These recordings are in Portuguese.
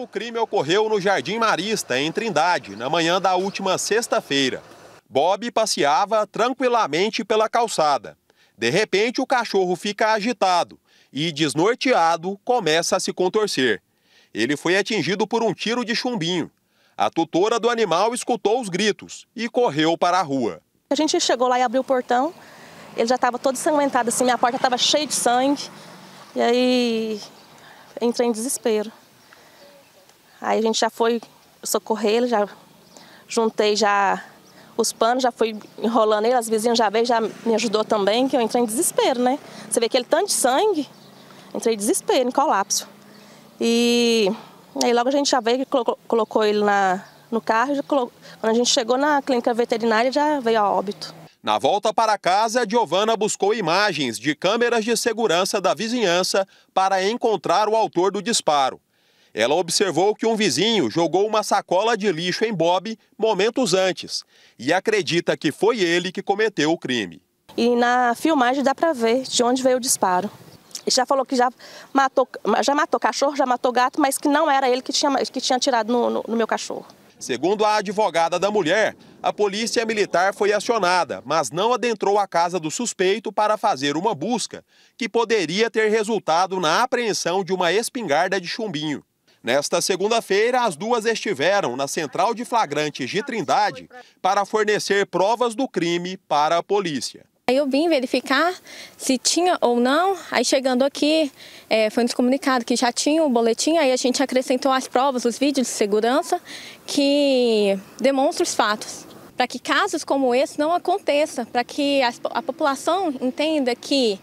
O crime ocorreu no Jardim Marista, em Trindade, na manhã da última sexta-feira. Bob passeava tranquilamente pela calçada. De repente, o cachorro fica agitado e, desnorteado, começa a se contorcer. Ele foi atingido por um tiro de chumbinho. A tutora do animal escutou os gritos e correu para a rua. A gente chegou lá e abriu o portão. Ele já estava todo sanguentado, assim, minha porta estava cheia de sangue. E aí entrei em desespero. Aí a gente já foi socorrê-lo, já juntei já os panos, já fui enrolando ele, as vizinhas já veio, já me ajudou também, que eu entrei em desespero, né? Você vê aquele tanto de sangue, entrei em desespero, em colapso. E aí logo a gente já veio, e colocou ele na, no carro, já quando a gente chegou na clínica veterinária já veio a óbito. Na volta para casa, Giovana buscou imagens de câmeras de segurança da vizinhança para encontrar o autor do disparo. Ela observou que um vizinho jogou uma sacola de lixo em Bob momentos antes e acredita que foi ele que cometeu o crime. E na filmagem dá para ver de onde veio o disparo. Já falou que já matou, já matou cachorro, já matou gato, mas que não era ele que tinha, que tinha atirado no, no, no meu cachorro. Segundo a advogada da mulher, a polícia militar foi acionada, mas não adentrou a casa do suspeito para fazer uma busca, que poderia ter resultado na apreensão de uma espingarda de chumbinho. Nesta segunda-feira, as duas estiveram na Central de Flagrantes de Trindade para fornecer provas do crime para a polícia. Aí eu vim verificar se tinha ou não, aí chegando aqui é, foi nos comunicado que já tinha o boletim, aí a gente acrescentou as provas, os vídeos de segurança que demonstram os fatos. Para que casos como esse não aconteçam, para que a, a população entenda que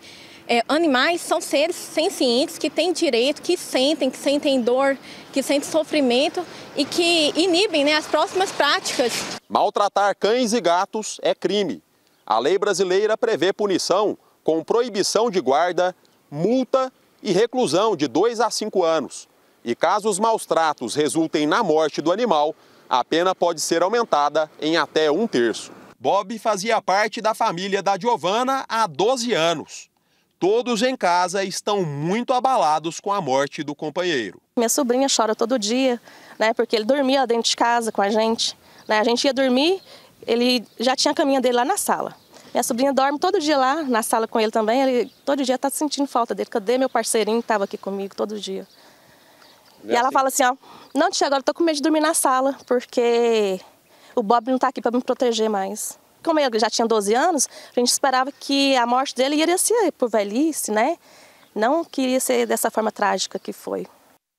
é, animais são seres sencientes que têm direito, que sentem, que sentem dor, que sentem sofrimento e que inibem né, as próximas práticas. Maltratar cães e gatos é crime. A lei brasileira prevê punição com proibição de guarda, multa e reclusão de 2 a 5 anos. E caso os maus tratos resultem na morte do animal, a pena pode ser aumentada em até um terço. Bob fazia parte da família da Giovana há 12 anos. Todos em casa estão muito abalados com a morte do companheiro. Minha sobrinha chora todo dia, né? Porque ele dormia dentro de casa com a gente. Né? A gente ia dormir, ele já tinha a caminha dele lá na sala. Minha sobrinha dorme todo dia lá na sala com ele também. Ele todo dia está sentindo falta dele. Cadê meu parceirinho que estava aqui comigo todo dia? Né, e ela assim fala assim, ó, não, tia, agora eu tô com medo de dormir na sala, porque o Bob não está aqui para me proteger mais como ele já tinha 12 anos, a gente esperava que a morte dele iria ser por velhice, né? Não queria ser dessa forma trágica que foi.